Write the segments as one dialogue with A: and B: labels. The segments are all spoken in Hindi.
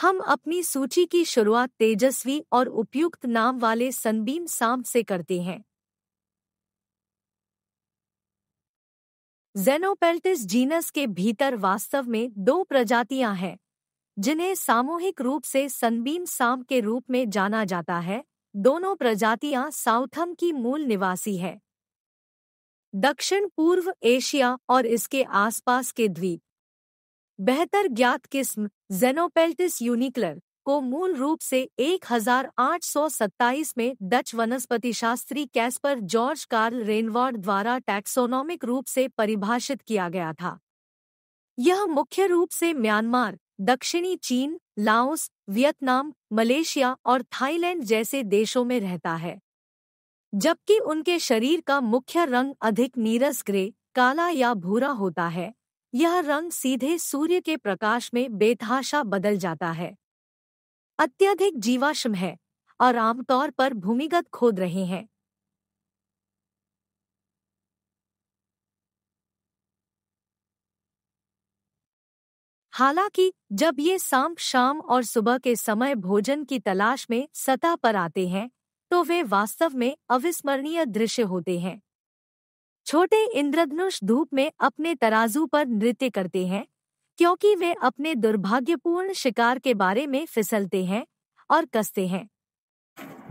A: हम अपनी सूची की शुरुआत तेजस्वी और उपयुक्त नाम वाले सनबीम साम से करते हैं जेनोपेल्टिस जीनस के भीतर वास्तव में दो प्रजातियां हैं जिन्हें सामूहिक रूप से सनबीम साम के रूप में जाना जाता है दोनों प्रजातियां साउथम की मूल निवासी है दक्षिण पूर्व एशिया और इसके आसपास के द्वीप बेहतर ज्ञात किस्म जेनोपेल्टिस यूनिक्लर को मूल रूप से 1827 में डच वनस्पति शास्त्री कैस्पर जॉर्ज कार्ल रेनवॉर्ड द्वारा टैक्सोनॉमिक रूप से परिभाषित किया गया था यह मुख्य रूप से म्यांमार दक्षिणी चीन लाओस वियतनाम मलेशिया और थाईलैंड जैसे देशों में रहता है जबकि उनके शरीर का मुख्य रंग अधिक नीरस ग्रे काला या भूरा होता है यह रंग सीधे सूर्य के प्रकाश में बेतहाशा बदल जाता है अत्यधिक जीवाश्म है और आमतौर पर भूमिगत खोद रहे हैं हालांकि जब ये सांप शाम और सुबह के समय भोजन की तलाश में सतह पर आते हैं तो वे वास्तव में अविस्मरणीय दृश्य होते हैं छोटे इंद्रधनुष धूप में अपने तराजू पर नृत्य करते हैं क्योंकि वे अपने दुर्भाग्यपूर्ण शिकार के बारे में फिसलते हैं और कसते हैं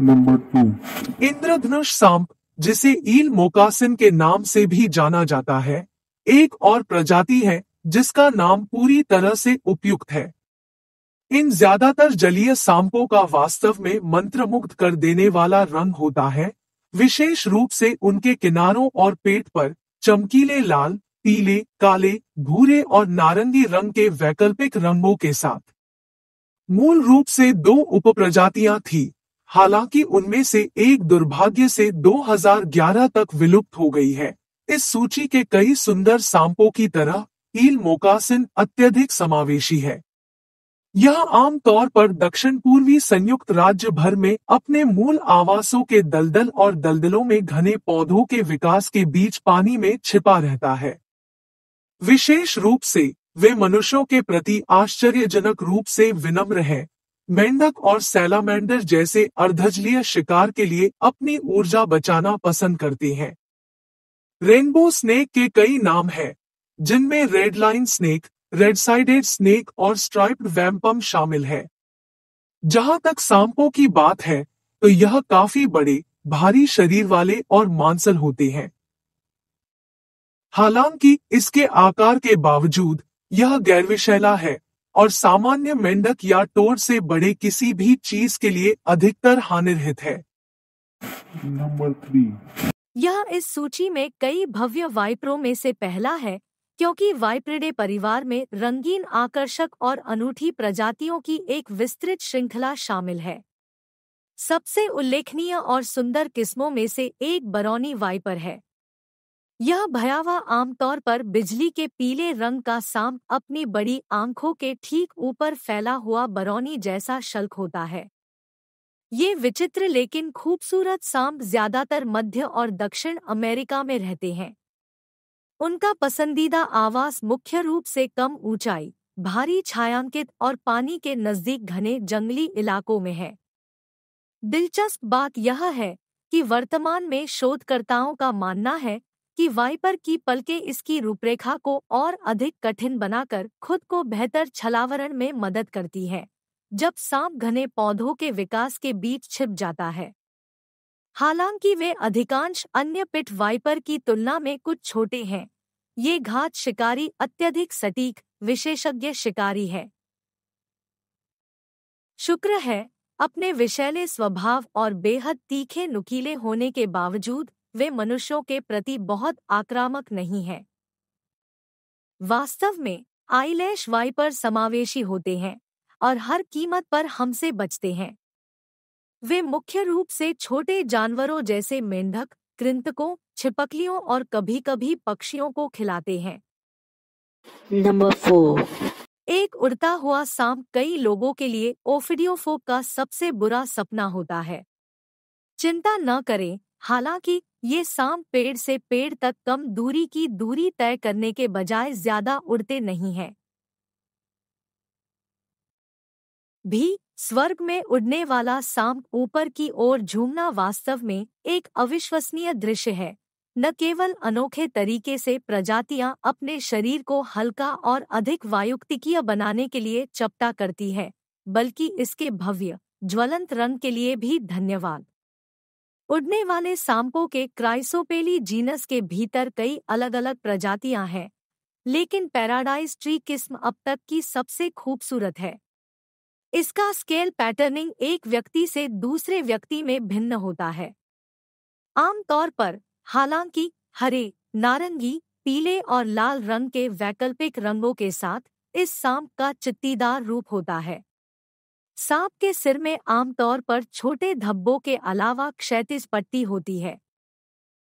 B: नंबर टू इंद्रधनुष सांप जिसे ईल मोकासिन के नाम से भी जाना जाता है एक और प्रजाति है जिसका नाम पूरी तरह से उपयुक्त है इन ज्यादातर जलीय सांपों का वास्तव में मंत्रमुग्ध कर देने वाला रंग होता है विशेष रूप से उनके किनारों और पेट पर चमकीले लाल पीले काले भूरे और नारंगी रंग के वैकल्पिक रंगों के साथ मूल रूप से दो उप प्रजातियां थी हालांकि उनमें से एक दुर्भाग्य से 2011 तक विलुप्त हो गई है इस सूची के कई सुंदर सांपों की तरह ईल मोकासिन अत्यधिक समावेशी है यह आमतौर पर दक्षिण पूर्वी संयुक्त राज्य भर में अपने मूल आवासों के दलदल और दलदलों में घने पौधों के विकास के बीच पानी में छिपा रहता है विशेष रूप से वे मनुष्यों के प्रति आश्चर्यजनक रूप से विनम्र है मेंढक और सैलामेंडर जैसे अर्धजलीय शिकार के लिए अपनी ऊर्जा बचाना पसंद करते हैं रेनबो स्नेक के कई नाम हैं जिनमें red line snake red sided snake और स्ट्राइप्ड वैम्पम शामिल है जहां तक सांपों की बात है तो यह काफी बड़े भारी शरीर वाले और मांसल होते हैं हालांकि इसके आकार के बावजूद यह गैरविशैला है और सामान्य मेंढक या टोर से बड़े किसी भी चीज के लिए अधिकतर हानिरहित है नंबर थ्री
A: यह इस सूची में कई भव्य वाइपरों में से पहला है क्योंकि वाइप्रिडे परिवार में रंगीन आकर्षक और अनूठी प्रजातियों की एक विस्तृत श्रृंखला शामिल है सबसे उल्लेखनीय और सुंदर किस्मों में से एक बरौनी वाइपर है यह भयावह आमतौर पर बिजली के पीले रंग का सांप अपनी बड़ी आंखों के ठीक ऊपर फैला हुआ बरौनी जैसा शल्क होता है ये विचित्र लेकिन खूबसूरत सांप ज्यादातर मध्य और दक्षिण अमेरिका में रहते हैं उनका पसंदीदा आवास मुख्य रूप से कम ऊंचाई भारी छायांकित और पानी के नजदीक घने जंगली इलाकों में है दिलचस्प बात यह है कि वर्तमान में शोधकर्ताओं का मानना है कि वाइपर की पलकें इसकी रूपरेखा को और अधिक कठिन बनाकर खुद को बेहतर छलावरण में मदद करती है जब सांप घने पौधों के विकास के बीच छिप जाता है हालांकि वे अधिकांश अन्य पिट वाइपर की तुलना में कुछ छोटे हैं ये घात शिकारी अत्यधिक सटीक विशेषज्ञ शिकारी है शुक्र है अपने विषैले स्वभाव और बेहद तीखे नुकीले होने के बावजूद वे मनुष्यों के प्रति बहुत आक्रामक नहीं हैं वास्तव में आईलैश वाइपर समावेशी होते हैं और हर कीमत पर हमसे बचते हैं वे मुख्य रूप से छोटे जानवरों जैसे मेंढक कृंतकों छिपकलियों और कभी कभी पक्षियों को खिलाते हैं नंबर फोर एक उड़ता हुआ सांप कई लोगों के लिए ओफिडियोफो का सबसे बुरा सपना होता है चिंता न करें हालांकि ये सांप पेड़ से पेड़ तक कम दूरी की दूरी तय करने के बजाय ज्यादा उड़ते नहीं हैं भी स्वर्ग में उड़ने वाला सांप ऊपर की ओर झूमना वास्तव में एक अविश्वसनीय दृश्य है न केवल अनोखे तरीके से प्रजातियां अपने शरीर को हल्का और अधिक वायुक्तिकीय बनाने के लिए चपटा करती है बल्कि इसके भव्य ज्वलंत रंग के लिए भी धन्यवाद उड़ने वाले सांपों के क्राइसोपेली जीनस के भीतर कई अलग अलग प्रजातियां हैं लेकिन पैराडाइज ट्री किस्म अब तक की सबसे खूबसूरत है इसका स्केल पैटर्निंग एक व्यक्ति से दूसरे व्यक्ति में भिन्न होता है आमतौर पर हालांकि हरे नारंगी पीले और लाल रंग के वैकल्पिक रंगों के साथ इस सांप का चित्तीदार रूप होता है सांप के सिर में आमतौर पर छोटे धब्बों के अलावा क्षैतिज पट्टी होती है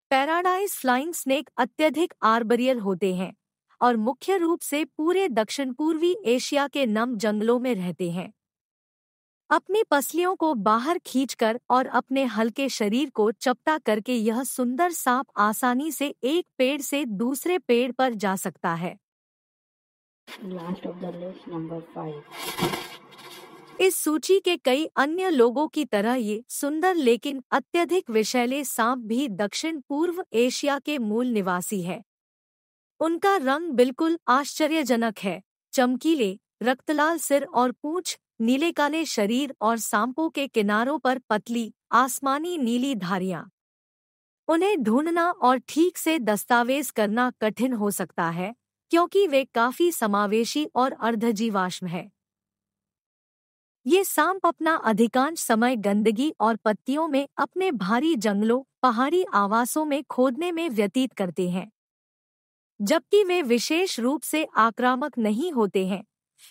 A: पैराडाइज फ्लाइंग स्नेक अत्यधिक आर्बरियल होते हैं और मुख्य रूप से पूरे दक्षिण पूर्वी एशिया के नम जंगलों में रहते हैं अपनी पसलियों को बाहर खींचकर और अपने हल्के शरीर को चपटा करके यह सुंदर सांप आसानी से एक पेड़ से दूसरे पेड़ पर जा सकता है last of the list number इस सूची के कई अन्य लोगों की तरह ये सुंदर लेकिन अत्यधिक विषैले सांप भी दक्षिण पूर्व एशिया के मूल निवासी है उनका रंग बिल्कुल आश्चर्यजनक है चमकीले रक्तलाल सिर और पूंछ नीले काले शरीर और सांपों के किनारों पर पतली आसमानी नीली धारियां उन्हें ढूंढना और ठीक से दस्तावेज करना कठिन हो सकता है क्योंकि वे काफी समावेशी और अर्धजीवाश्म है ये सांप अपना अधिकांश समय गंदगी और पत्तियों में अपने भारी जंगलों पहाड़ी आवासों में खोदने में व्यतीत करते हैं जबकि वे विशेष रूप से आक्रामक नहीं होते हैं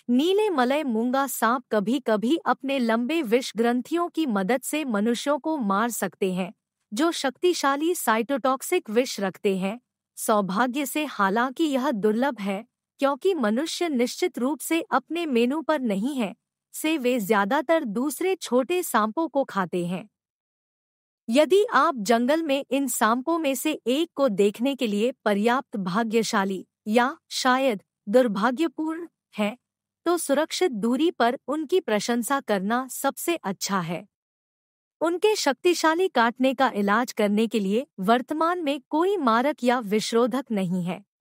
A: नीले मलय मूंगा सांप कभी कभी अपने लंबे विष ग्रंथियों की मदद से मनुष्यों को मार सकते हैं जो शक्तिशाली साइटोटॉक्सिक विष रखते हैं सौभाग्य से हालांकि यह दुर्लभ है क्योंकि मनुष्य निश्चित रूप से अपने मेनू पर नहीं है से वे ज्यादातर दूसरे छोटे सांपों को खाते हैं यदि आप जंगल में इन सांपों में से एक को देखने के लिए पर्याप्त भाग्यशाली या शायद दुर्भाग्यपूर्ण हैं तो सुरक्षित दूरी पर उनकी प्रशंसा करना सबसे अच्छा है उनके शक्तिशाली काटने का इलाज करने के लिए वर्तमान में कोई मारक या विश्रोधक नहीं है